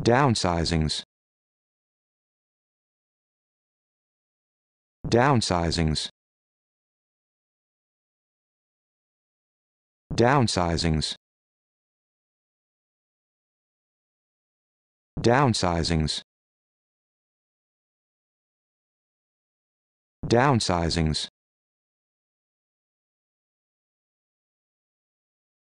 Downsizings. Downsizings. Downsizings. Downsizings. Downsizings.